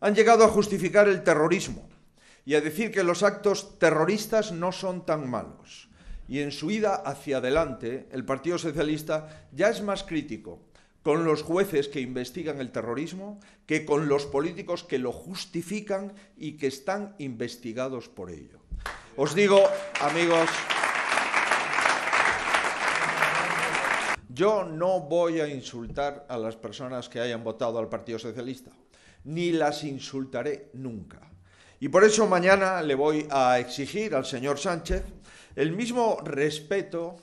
han llegado a justificar el terrorismo y a decir que los actos terroristas no son tan malos. Y en su ida hacia adelante, el Partido Socialista ya es más crítico con los jueces que investigan el terrorismo que con los políticos que lo justifican y que están investigados por ello. Os digo, amigos, yo no voy a insultar a las personas que hayan votado al Partido Socialista ni las insultaré nunca. Y por eso mañana le voy a exigir al señor Sánchez el mismo respeto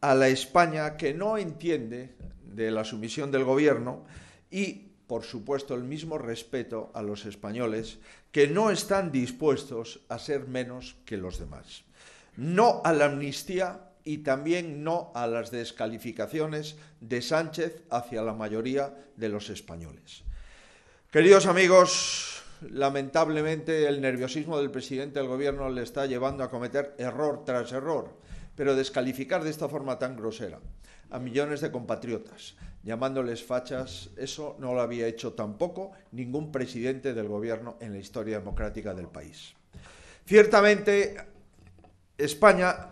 a la España que no entiende de la sumisión del gobierno y, por supuesto, el mismo respeto a los españoles que no están dispuestos a ser menos que los demás. No a la amnistía y también no a las descalificaciones de Sánchez hacia la mayoría de los españoles. Queridos amigos, lamentablemente el nerviosismo del presidente del gobierno le está llevando a cometer error tras error, pero descalificar de esta forma tan grosera a millones de compatriotas, llamándoles fachas, eso no lo había hecho tampoco ningún presidente del gobierno en la historia democrática del país. Ciertamente, España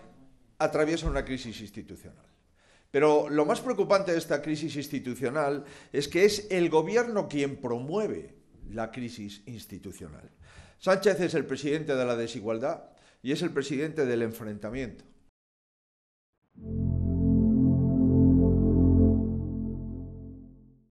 atraviesa una crisis institucional. Pero lo más preocupante de esta crisis institucional es que es el gobierno quien promueve la crisis institucional. Sánchez es el presidente de la desigualdad y es el presidente del enfrentamiento.